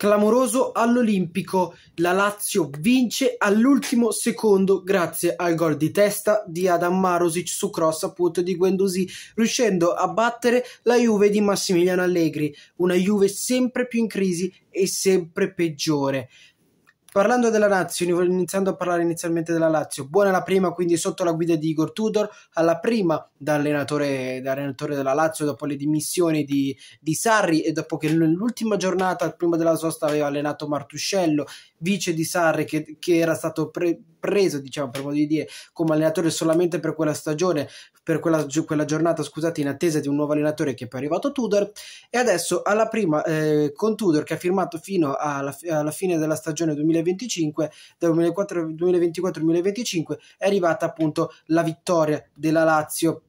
Clamoroso all'Olimpico, la Lazio vince all'ultimo secondo grazie al gol di testa di Adam Marosic su cross appunto di Guendouzi, riuscendo a battere la Juve di Massimiliano Allegri, una Juve sempre più in crisi e sempre peggiore. Parlando della Lazio, iniziando a parlare inizialmente della Lazio, buona la prima quindi sotto la guida di Igor Tudor, alla prima da allenatore, da allenatore della Lazio dopo le dimissioni di, di Sarri e dopo che nell'ultima giornata, prima della sosta, aveva allenato Martuscello, vice di Sarri che, che era stato pre- preso, diciamo per modo di dire, come allenatore solamente per quella stagione, per quella, quella giornata, scusate, in attesa di un nuovo allenatore che è poi arrivato Tudor. E adesso alla prima eh, con Tudor che ha firmato fino alla, alla fine della stagione 2025, 2024-2025, è arrivata appunto la vittoria della Lazio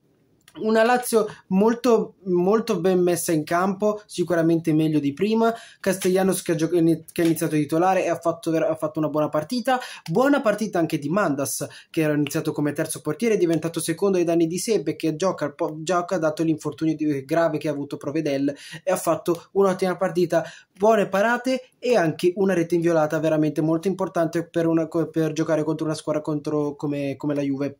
una Lazio molto, molto ben messa in campo, sicuramente meglio di prima. Castellanos che ha, che ha iniziato titolare e ha fatto, ha fatto, una buona partita. Buona partita anche di Mandas, che era iniziato come terzo portiere, è diventato secondo ai danni di Sebbe, che gioca, gioca dato l'infortunio grave che ha avuto Provedel e ha fatto un'ottima partita. Buone parate e anche una rete inviolata veramente molto importante per, una, per giocare contro una squadra contro, come, come la Juve.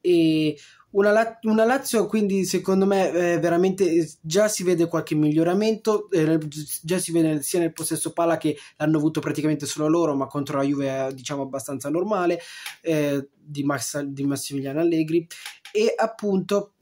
E una, una, Lazio quindi secondo me eh, veramente eh, già si vede qualche miglioramento, eh, già si vede sia nel possesso palla che l'hanno avuto praticamente solo loro, ma contro la Juve è eh, diciamo abbastanza normale eh, di, Max, di Massimiliano Allegri e appunto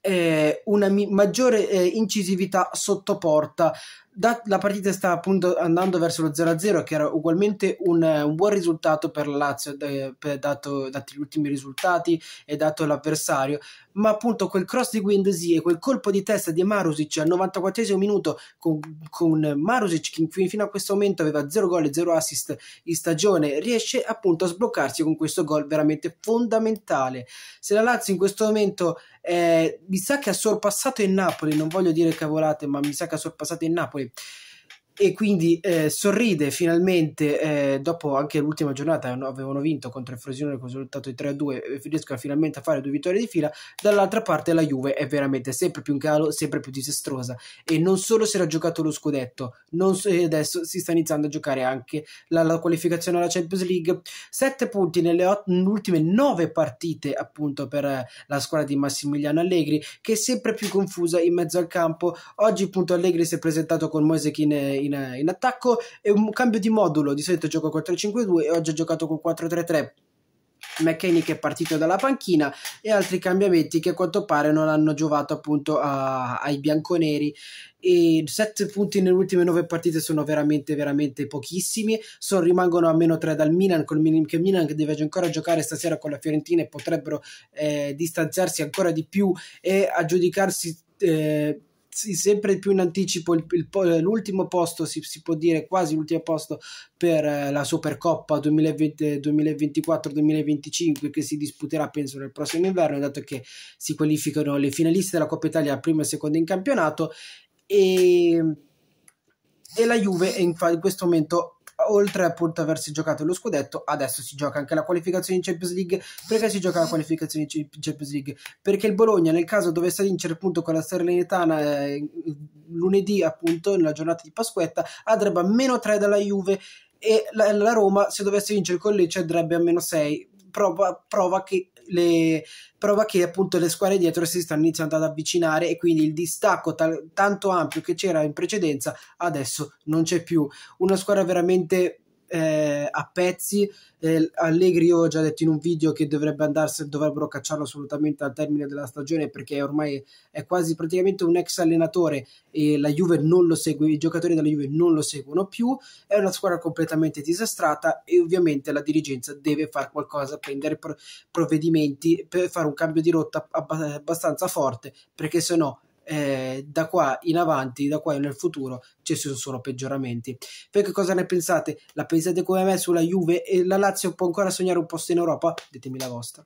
eh, una mi- maggiore eh, incisività sotto porta. Da- la partita sta appunto andando verso lo 0-0, che era ugualmente un, un buon risultato per la Lazio, de- per dato, dati gli ultimi risultati e dato l'avversario. Ma appunto quel cross di Guendesi e quel colpo di testa di Marusic al 94 minuto, con, con Marusic che fino a questo momento aveva 0 gol e 0 assist in stagione, riesce appunto a sbloccarsi con questo gol veramente fondamentale. Se la Lazio in questo momento eh, mi sa che ha sorpassato il Napoli, non voglio dire cavolate, ma mi sa che ha sorpassato il Napoli e quindi eh, sorride finalmente eh, dopo anche l'ultima giornata no, avevano vinto contro il Frosinone con il risultato di 3-2 eh, riescono finalmente a fare due vittorie di fila dall'altra parte la Juve è veramente sempre più in calo sempre più disastrosa e non solo si era giocato lo scudetto non so, adesso si sta iniziando a giocare anche la, la qualificazione alla Champions League 7 punti nelle, ot- ultime 9 partite appunto per eh, la squadra di Massimiliano Allegri che è sempre più confusa in mezzo al campo oggi appunto Allegri si è presentato con Moisekin in, in attacco e un cambio di modulo. Di solito gioco 4-5-2 e oggi ho giocato con 4-3-3. McKenny che è partito dalla panchina e altri cambiamenti che a quanto pare non hanno giovato appunto a, ai bianconeri e 7 punti nelle ultime 9 partite sono veramente veramente pochissimi sono, rimangono a meno 3 dal Milan col Milan che Milan deve ancora giocare stasera con la Fiorentina e potrebbero eh, distanziarsi ancora di più e aggiudicarsi eh, sempre più in anticipo il, il, l'ultimo posto, si, si, può dire quasi l'ultimo posto per eh, la Supercoppa 2024-2025 eh, che si disputerà penso nel prossimo inverno, dato che si qualificano le finaliste della Coppa Italia prima e seconda in campionato e, ehm, e la Juve è in, in questo momento oltre appunto a aversi giocato lo scudetto, adesso si gioca anche la qualificazione in Champions League. Perché si gioca la qualificazione in Champions League? Perché il Bologna, nel caso dovesse vincere appunto con la Sterlinetana eh, lunedì, appunto, nella giornata di Pasquetta, andrebbe a meno 3 dalla Juve e la, la Roma, se dovesse vincere con Lecce, andrebbe a meno 6 prova, prova, che le, prova, che appunto le squadre dietro si stanno iniziando ad avvicinare e quindi il distacco tal, tanto ampio che c'era in precedenza adesso non c'è più. Una squadra veramente eh, a pezzi. Eh, Allegri, io ho già detto in un video che dovrebbe andarsene, dovrebbero cacciarlo assolutamente al termine della stagione perché ormai è quasi praticamente un ex allenatore e la Juve non lo segue, i giocatori della Juve non lo seguono più. È una squadra completamente disastrata e ovviamente la dirigenza deve fare qualcosa, prendere provvedimenti per fare un cambio di rotta abbastanza forte perché se no eh, da qua in avanti, da qua nel futuro ci sono solo peggioramenti. che cosa ne pensate? La pensate come me sulla Juve e la Lazio può ancora sognare un posto in Europa? Ditemi la vostra.